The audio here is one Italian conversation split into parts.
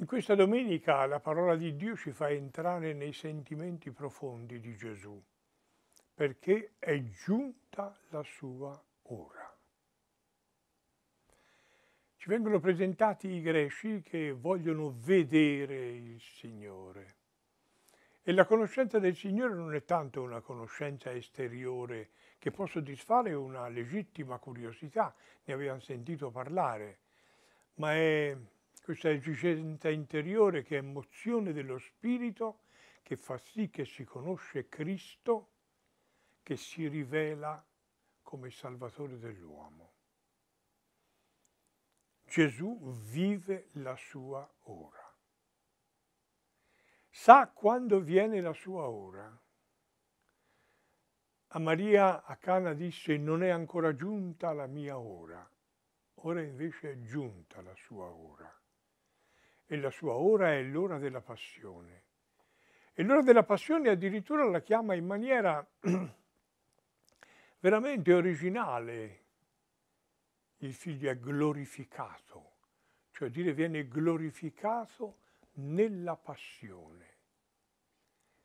In questa domenica la parola di Dio ci fa entrare nei sentimenti profondi di Gesù, perché è giunta la sua ora. Ci vengono presentati i greci che vogliono vedere il Signore. E la conoscenza del Signore non è tanto una conoscenza esteriore che può soddisfare una legittima curiosità, ne abbiamo sentito parlare, ma è questa esigenza interiore che è emozione dello spirito che fa sì che si conosce Cristo che si rivela come Salvatore dell'uomo. Gesù vive la sua ora. Sa quando viene la sua ora. A Maria a Cana disse non è ancora giunta la mia ora, ora invece è giunta la sua ora e la sua ora è l'ora della passione. E l'ora della passione addirittura la chiama in maniera veramente originale. Il figlio è glorificato, cioè dire viene glorificato nella passione.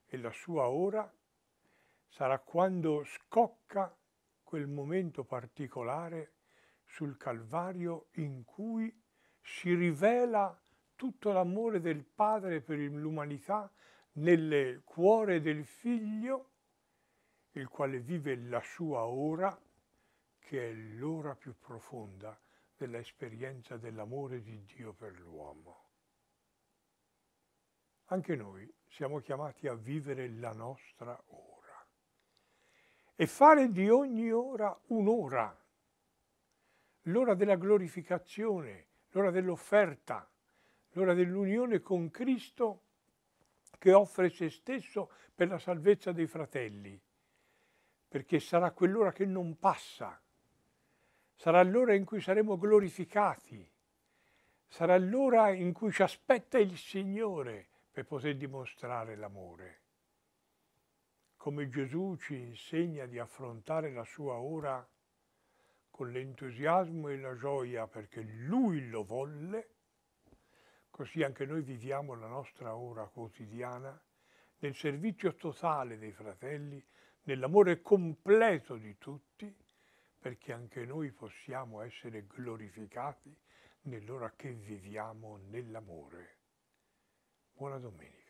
E la sua ora sarà quando scocca quel momento particolare sul Calvario in cui si rivela tutto l'amore del Padre per l'umanità nel cuore del Figlio, il quale vive la sua ora, che è l'ora più profonda dell'esperienza dell'amore di Dio per l'uomo. Anche noi siamo chiamati a vivere la nostra ora e fare di ogni ora un'ora, l'ora della glorificazione, l'ora dell'offerta, l'ora dell'unione con Cristo che offre se stesso per la salvezza dei fratelli, perché sarà quell'ora che non passa, sarà l'ora in cui saremo glorificati, sarà l'ora in cui ci aspetta il Signore per poter dimostrare l'amore. Come Gesù ci insegna di affrontare la sua ora con l'entusiasmo e la gioia perché Lui lo volle, Così anche noi viviamo la nostra ora quotidiana nel servizio totale dei fratelli, nell'amore completo di tutti, perché anche noi possiamo essere glorificati nell'ora che viviamo nell'amore. Buona domenica.